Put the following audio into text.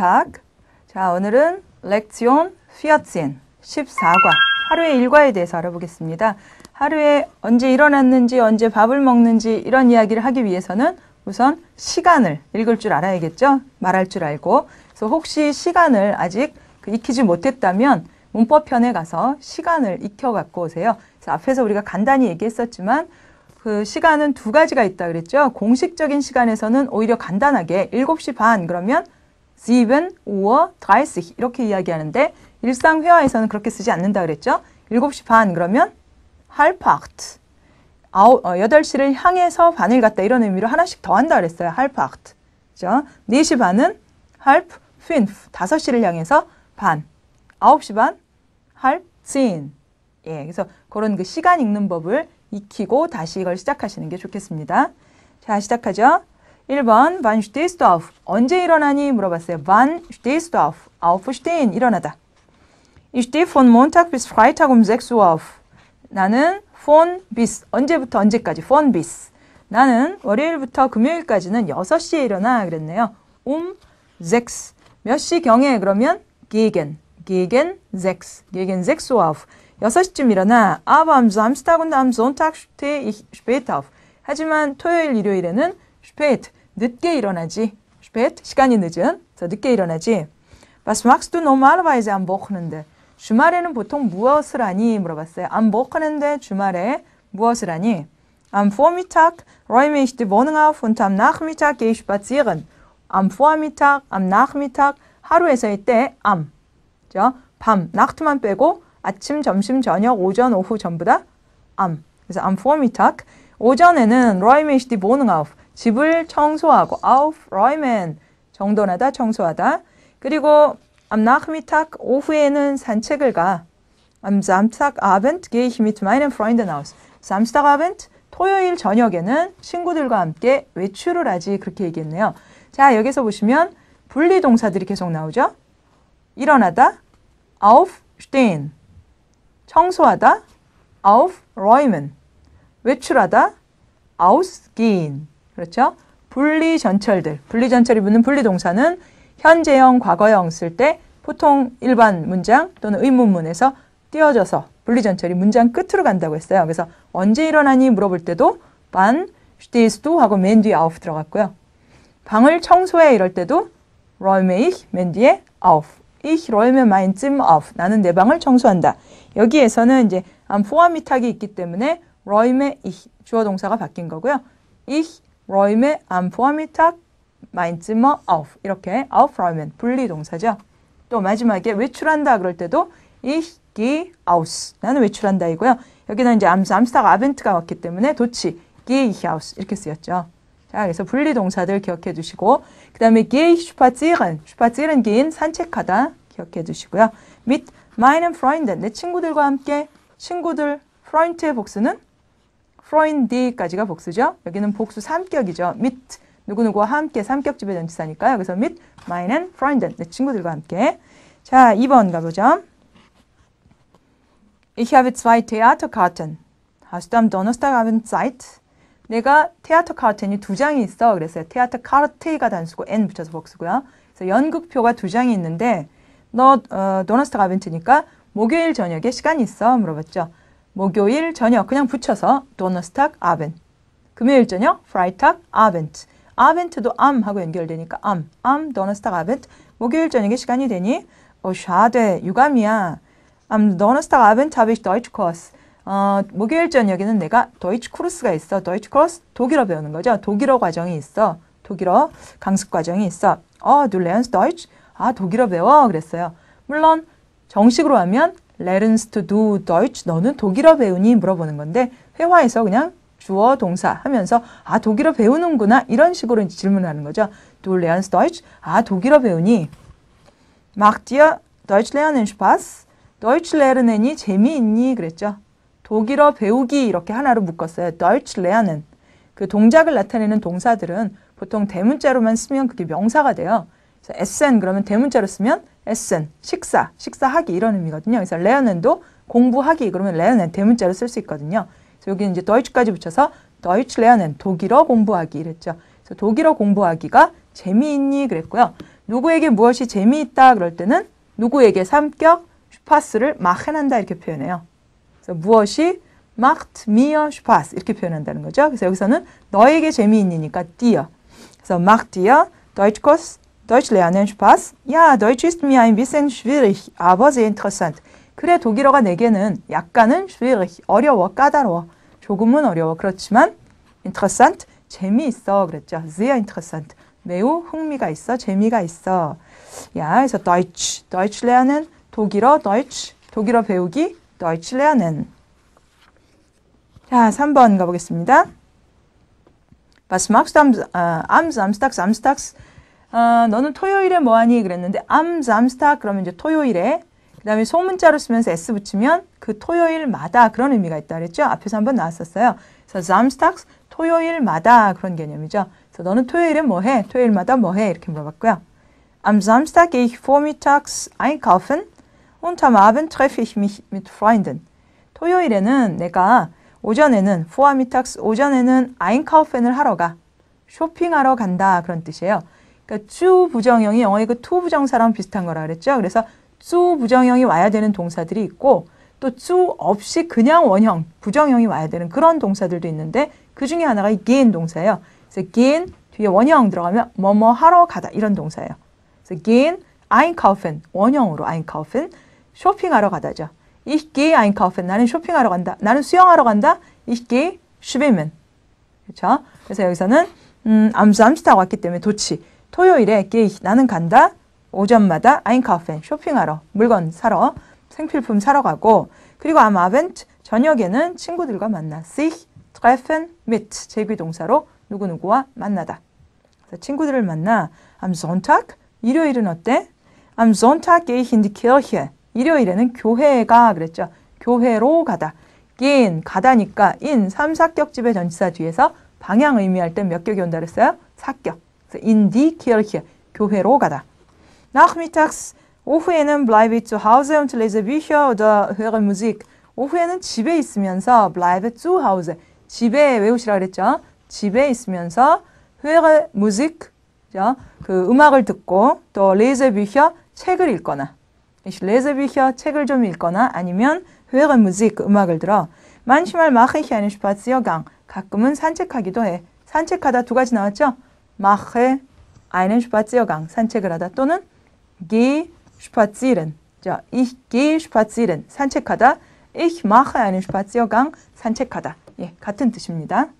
t 자, 오늘은 렉 e 온퓨어 o n 14, 14과 하루의 일과에 대해서 알아보겠습니다. 하루에 언제 일어났는지, 언제 밥을 먹는지 이런 이야기를 하기 위해서는 우선 시간을 읽을 줄 알아야겠죠? 말할 줄 알고. 그래서 혹시 시간을 아직 그 익히지 못했다면 문법편에 가서 시간을 익혀 갖고 오세요. 그래서 앞에서 우리가 간단히 얘기했었지만 그 시간은 두 가지가 있다 그랬죠. 공식적인 시간에서는 오히려 간단하게 7시 반 그러면 Uhr sieben 7, 5, 30 이렇게 이야기하는데 일상 회화에서는 그렇게 쓰지 않는다 그랬죠? 7시 반 그러면 halb acht. 아홉, 8시를 어, 향해서 반을 갔다 이런 의미로 하나씩 더 한다 그랬어요. halb acht. 그죠? 4시 반은 halb fünf. 5시를 향해서 반. 9시 반 halb zehn. 예, 그래서 그런 그 시간 읽는 법을 익히고 다시 이걸 시작하시는 게 좋겠습니다. 자, 시작하죠. 1번 wann stehst du auf? 언제 일어나니? 물어봤어요. wann stehst du auf? aufstehen 일어나다. Ich stehe von Montag bis Freitag um 6 Uhr auf. 나는 von bis 언제부터 언제까지 von bis 나는 월요일부터 금요일까지는 6시에 일어나 그랬네요. um 6 몇 시 경에 그러면 gegen gegen 6 gegen 6 Uhr auf 6시쯤 일어나 aber am Samstag und am Sonntag stehe ich spät auf 하지만 토요일 일요일에는 spät 늦게 일어나지. spät, 시간이 늦은. 더 늦게 일어나지. Was machst du normalerweise am Wochenende? 주말에는 보통 무엇을 하니? 물어봤어요. am Wochenende 주말에 무엇을 하니? Am Vormittag räume ich die Wohnung auf und am Nachmittag gehe ich spazieren. Am Vormittag, am Nachmittag 하루에서의 때 am. 그죠? 밤, 나트만 빼고 아침, 점심, 저녁, 오전, 오후 전부 다 am. 그래서 am Vormittag 오전에는 räume ich die Wohnung auf. 집을 청소하고 aufräumen 정돈하다 청소하다 그리고 am Nachmittag 오후에는 산책을 가 am Samstagabend gehe ich mit meinen Freunden aus Samstagabend 토요일 저녁에는 친구들과 함께 외출을 하지 그렇게 얘기했네요. 자 여기서 보시면 분리 동사들이 계속 나오죠. 일어나다 aufstehen 청소하다 aufräumen 외출하다 ausgehen 그렇죠? 분리 전철들, 분리 전철이 붙는 분리 동사는 현재형, 과거형 쓸 때 보통 일반 문장 또는 의문문에서 띄어져서 분리 전철이 문장 끝으로 간다고 했어요. 그래서 언제 일어나니 물어볼 때도 반, 스테이스도 하고 맨 뒤에 아웃 들어갔고요. 방을 청소해 이럴 때도 räume ich 맨 뒤에 auf. Ich räume mein Zimmer auf. 나는 내 방을 청소한다. 여기에서는 이제 a 포함 밑탁이 있기 때문에 räume ich 주어 동사가 바뀐 거고요. ich räume am Vormittag mein Zimmer auf. 이렇게 aufräumen 분리동사죠. 또 마지막에 외출한다 그럴 때도 ich gehe aus. 나는 외출한다이고요. 여기는 이제 암스, 암스타가 아벤트가 왔기 때문에 도치 gehe ich aus 이렇게 쓰였죠. 자, 그래서 분리동사들 기억해 두시고 그 다음에 gehe ich spazieren. spazieren gehen 산책하다 기억해 두시고요. mit meinen Freunden 내 친구들과 함께 친구들 프라인트의 복수는 프로인디까지가 복수죠. 여기는 복수 삼격이죠. mit 누구누구와 함께 삼격집의 전치사니까요. 그서 mit meinen Freunden 내 친구들과 함께 자 2번 가보죠. Ich habe zwei Theaterkarten. Hast du am Donnerstagabend Zeit? 내가 테아터카르텐이 두 장이 있어. 그래서 테아터카르테가 단수고 n 붙여서 복수고요. 그래서 연극표가 두 장이 있는데 너 어, 도너스타가벤트니까 목요일 저녁에 시간이 있어 물어봤죠. 목요일 저녁 그냥 붙여서 도너스탁 아벤 금요일 저녁 프라이탁 아벤트 아벤트도 암하고 연결되니까 암, 암, 도너스탁 아벤트 목요일 저녁에 시간이 되니 어, 샤데 유감이야 암, 도너스탁 아벤트 하비시 더이츠 코스 어, 목요일 저녁에는 내가 더이츠 코르스가 있어 더이츠 코스 독일어 배우는 거죠 독일어 과정이 있어 독일어 강습 과정이 있어 어, du lernst Deutsch? 아, 독일어 배워 그랬어요 물론 정식으로 하면 lernst du Deutsch? 너는 독일어 배우니? 물어보는 건데 회화에서 그냥 주어 동사 하면서 아 독일어 배우는구나 이런 식으로 질문하는 을 거죠. Du lernst Deutsch? 아 독일어 배우니? Macht dir Deutsch lernen Spaß? Deutsch lernen이 재미있니? 그랬죠. 독일어 배우기 이렇게 하나로 묶었어요. Deutsch lernen. 그 동작을 나타내는 동사들은 보통 대문자로만 쓰면 그게 명사가 돼요. 에센 그러면 대문자로 쓰면 에센, 식사, 식사하기 이런 의미거든요. 그래서 레어넨도 공부하기 그러면 레어넨 대문자로 쓸 수 있거든요. 그래서 여기 는 이제 더이츠까지 붙여서 더이츠 레어넨 독일어 공부하기 이랬죠. 그래서 독일어 공부하기가 재미있니 그랬고요. 누구에게 무엇이 재미있다 그럴 때는 누구에게 삼격 슈파스를 마헨한다 이렇게 표현해요. 그래서 무엇이 macht mir Spaß 이렇게 표현한다는 거죠. 그래서 여기서는 너에게 재미있니니까 dir. 그래서 macht dir Deutsch Kurs Deutsch lernen Spaß? Ja, Deutsch ist mir ein bisschen schwierig, aber sehr interessant. 그래, 독일어가 내게는 약간은 schwierig, 어려워, 까다로워. 조금은 어려워. 그렇지만 interessant, 재미있어. 그랬죠. sehr interessant. 매우 흥미가 있어, 재미가 있어. 야, 그래서 Deutsch, Deutsch lernen, 독일어, Deutsch, 독일어 배우기, Deutsch lernen. 자, 3번 가보겠습니다. Was machst du am, äh, am Samstag, Samstags? 어, 너는 토요일에 뭐하니? 그랬는데 암, 잠스타 그러면 이제 토요일에 그 다음에 소문자로 쓰면서 s 붙이면 그 토요일마다 그런 의미가 있다 그랬죠? 앞에서 한번 나왔었어요. 그래서 잠스탁 토요일마다 그런 개념이죠. 그래서 너는 토요일에 뭐해? 토요일마다 뭐해? 이렇게 물어봤고요. Am Samstag gehe ich vormittags einkaufen und am Abend treffe ich mich mit Freunden. 토요일에는 내가 오전에는 vormittags 오전에는 einkaufen 을 하러 가. 쇼핑하러 간다 그런 뜻이에요. 그러니까 쭈 부정형이 영어의 그 투 부정사랑 비슷한 거라 그랬죠. 그래서 쭈 부정형이 와야 되는 동사들이 있고 또 쭈 없이 그냥 원형 부정형이 와야 되는 그런 동사들도 있는데 그 중에 하나가 이긴 동사예요. 그래서 긴 뒤에 원형 들어가면 뭐 뭐 하러 가다 이런 동사예요. 그래서 긴 ein kaufen 원형으로 ein kaufen 쇼핑하러 가다죠. Ich gehe einkaufen. 나는 쇼핑하러 간다. 나는 수영하러 간다. Ich gehe schwimmen. 그렇죠? 그래서 여기서는 음, am Samstag 왔기 때문에 도치. 토요일에 게이 나는 간다. 오전마다 아인카우펜 쇼핑하러 물건 사러 생필품 사러 가고 그리고 am Abend 저녁에는 친구들과 만나 sich treffen mit 제비 동사로 누구누구와 만나다. 그래서 친구들을 만나 am Sonntag 일요일은 어때? am Sonntag gehe i n die Kirche 일요일에는 교회가 그랬죠. 교회로 가다. 긴 가다니까 인 삼사격집의 전치사 뒤에서 방향 의미할 땐몇 격이 온다 그랬어요? 사격. in die Kirche, 교회로 가다. Nachmittags, 오후에는 bleibe zu Hause und lese Bücher oder höre Musik. 오후에는 집에 있으면서 bleibe zu Hause, 집에 외우시라 그랬죠? 집에 있으면서 höre Musik, 그 음악을 듣고 또 lese Bücher, 책을 읽거나 Ich lese Bücher, 책을 좀 읽거나 아니면 höre Musik, 음악을 들어 Manchmal mache ich einen Spaziergang, 가끔은 산책하기도 해. 산책하다 두 가지 나왔죠? mache einen Spaziergang, 산책을 하다 또는 gehe spazieren. 자, ich gehe spazieren, 산책하다. ich mache einen Spaziergang, 산책하다. 예, 같은 뜻입니다.